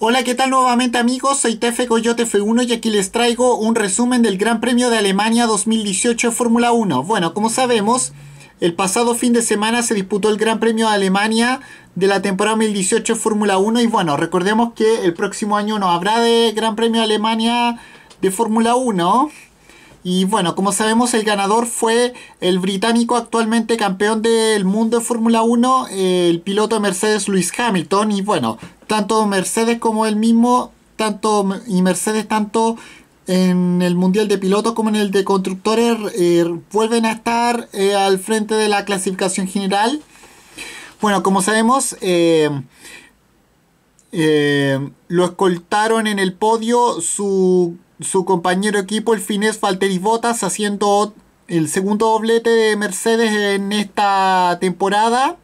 Hola, ¿qué tal nuevamente amigos? Soy Tefe Coyote F1 y aquí les traigo un resumen del Gran Premio de Alemania 2018 de Fórmula 1. Bueno, como sabemos, el pasado fin de semana se disputó el Gran Premio de Alemania de la temporada 2018 Fórmula 1 y bueno, recordemos que el próximo año no habrá de Gran Premio de Alemania de Fórmula 1. Y bueno, como sabemos, el ganador fue el británico actualmente campeón del mundo de Fórmula 1, el piloto Mercedes Lewis Hamilton. Y bueno, tanto Mercedes como él mismo, tanto y Mercedes tanto en el Mundial de Pilotos como en el de Constructores eh, vuelven a estar eh, al frente de la clasificación general. Bueno, como sabemos, eh, lo escoltaron en el podio su, compañero equipo, el finés Falteris Botas... haciendo el segundo doblete de Mercedes en esta temporada.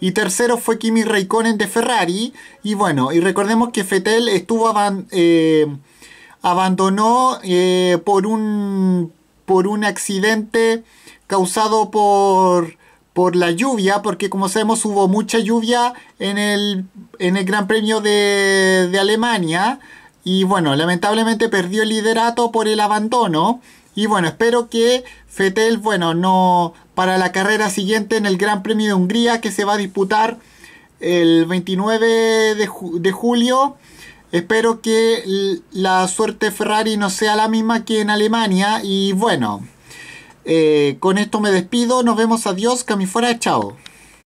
Y tercero fue Kimi Raikkonen de Ferrari. Y bueno, y recordemos que Fettel estuvo eh, abandonó eh, por, un, por un accidente causado por, la lluvia, porque como sabemos hubo mucha lluvia en el, Gran Premio de Alemania. Y bueno, lamentablemente perdió el liderato por el abandono. Y bueno, espero que Fetel, bueno, no para la carrera siguiente en el Gran Premio de Hungría que se va a disputar el 29 de, julio. Espero que la suerte Ferrari no sea la misma que en Alemania. Y bueno, eh, con esto me despido. Nos vemos. Adiós. fuera, Chao.